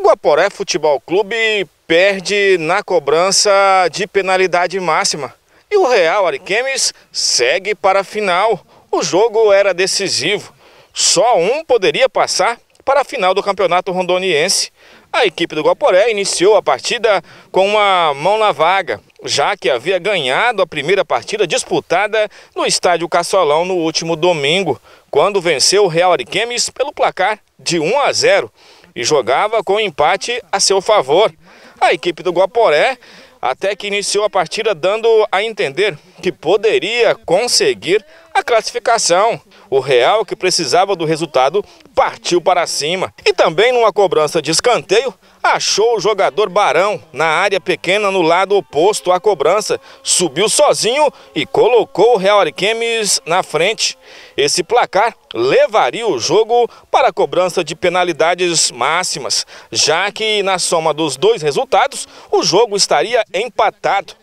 O Guaporé Futebol Clube perde na cobrança de penalidade máxima. E o Real Ariquemes segue para a final. O jogo era decisivo. Só um poderia passar para a final do Campeonato Rondoniense. A equipe do Guaporé iniciou a partida com uma mão na vaga, já que havia ganhado a primeira partida disputada no estádio Caçolão no último domingo, quando venceu o Real Ariquemes pelo placar de 1 a 0 e jogava com empate a seu favor. A equipe do Guaporé até que iniciou a partida dando a entender que poderia conseguir a classificação. O Real, que precisava do resultado, partiu para cima. E também, numa cobrança de escanteio, achou o jogador Barão na área pequena no lado oposto à cobrança, subiu sozinho e colocou o Real Arquemes na frente. Esse placar levaria o jogo para a cobrança de penalidades máximas, já que na soma dos dois resultados, o jogo estaria empatado.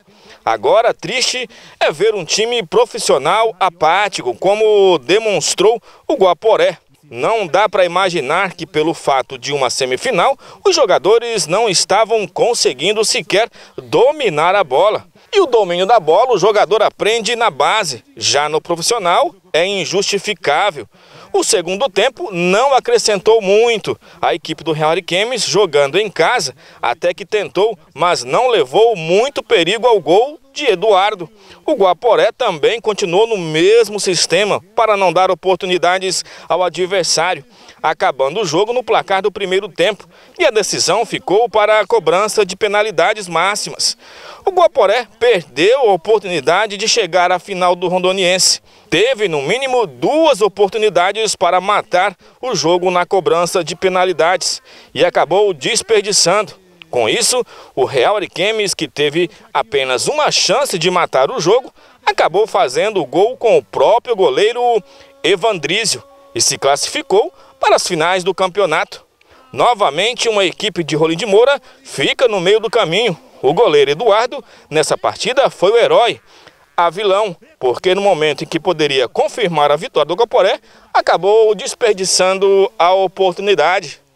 Agora, triste é ver um time profissional apático, como demonstrou o Guaporé. Não dá para imaginar que, pelo fato de uma semifinal, os jogadores não estavam conseguindo sequer dominar a bola. E o domínio da bola o jogador aprende na base. Já no profissional, é injustificável. O segundo tempo não acrescentou muito. A equipe do Real Ariquemes, jogando em casa, até que tentou, mas não levou muito perigo ao gol de Eduardo. O Guaporé também continuou no mesmo sistema para não dar oportunidades ao adversário, acabando o jogo no placar do primeiro tempo e a decisão ficou para a cobrança de penalidades máximas. O Guaporé perdeu a oportunidade de chegar à final do Rondoniense. Teve no mínimo duas oportunidades para matar o jogo na cobrança de penalidades e acabou desperdiçando. Com isso, o Real Ariquemes, que teve apenas uma chance de matar o jogo, acabou fazendo o gol com o próprio goleiro Evandrizio e se classificou para as finais do campeonato. Novamente, uma equipe de Rolim de Moura fica no meio do caminho. O goleiro Eduardo, nessa partida, foi o herói, a vilão, porque no momento em que poderia confirmar a vitória do Caporé, acabou desperdiçando a oportunidade.